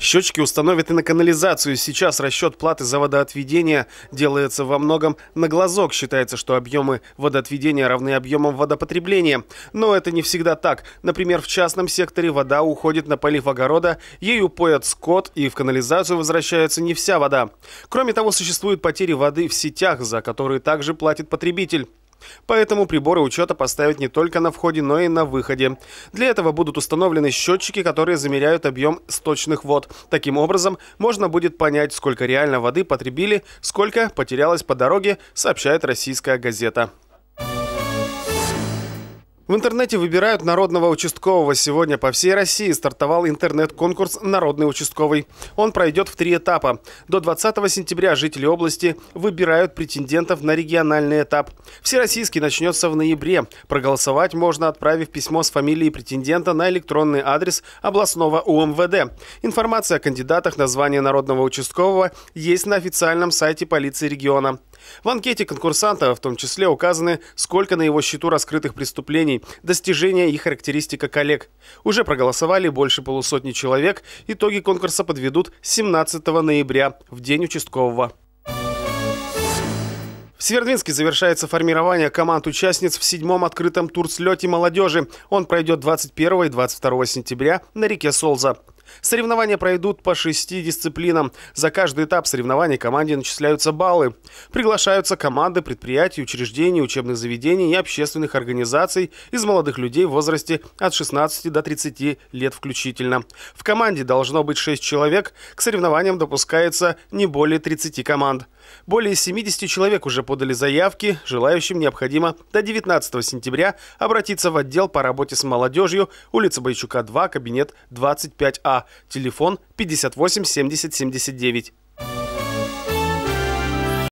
Счетчики установят и на канализацию. Сейчас расчет платы за водоотведение делается во многом на глазок. Считается, что объемы водоотведения равны объемам водопотребления. Но это не всегда так. Например, в частном секторе вода уходит на полив огорода, ею поят скот и в канализацию возвращается не вся вода. Кроме того, существуют потери воды в сетях, за которые также платит потребитель. Поэтому приборы учета поставят не только на входе, но и на выходе. Для этого будут установлены счетчики, которые замеряют объем сточных вод. Таким образом, можно будет понять, сколько реально воды потребили, сколько потерялось по дороге, сообщает российская газета. В интернете выбирают народного участкового. Сегодня по всей России стартовал интернет-конкурс «Народный участковый». Он пройдет в три этапа. До 20 сентября жители области выбирают претендентов на региональный этап. Всероссийский начнется в ноябре. Проголосовать можно, отправив письмо с фамилией претендента на электронный адрес областного УМВД. Информация о кандидатах на звание народного участкового есть на официальном сайте полиции региона. В анкете конкурсанта в том числе указаны, сколько на его счету раскрытых преступлений, достижения и характеристика коллег. Уже проголосовали больше полусотни человек, итоги конкурса подведут 17 ноября, в день участкового. В Севердвинске завершается формирование команд участниц в седьмом открытом турслете молодежи. Он пройдет 21 и 22 сентября на реке Солза. Соревнования пройдут по шести дисциплинам. За каждый этап соревнований команде начисляются баллы. Приглашаются команды, предприятий, учреждений, учебных заведений и общественных организаций из молодых людей в возрасте от 16 до 30 лет включительно. В команде должно быть 6 человек. К соревнованиям допускается не более 30 команд. Более 70 человек уже подали заявки, желающим необходимо до 19 сентября обратиться в отдел по работе с молодежью, улица Бойчука 2, кабинет 25А, телефон 58 70 79.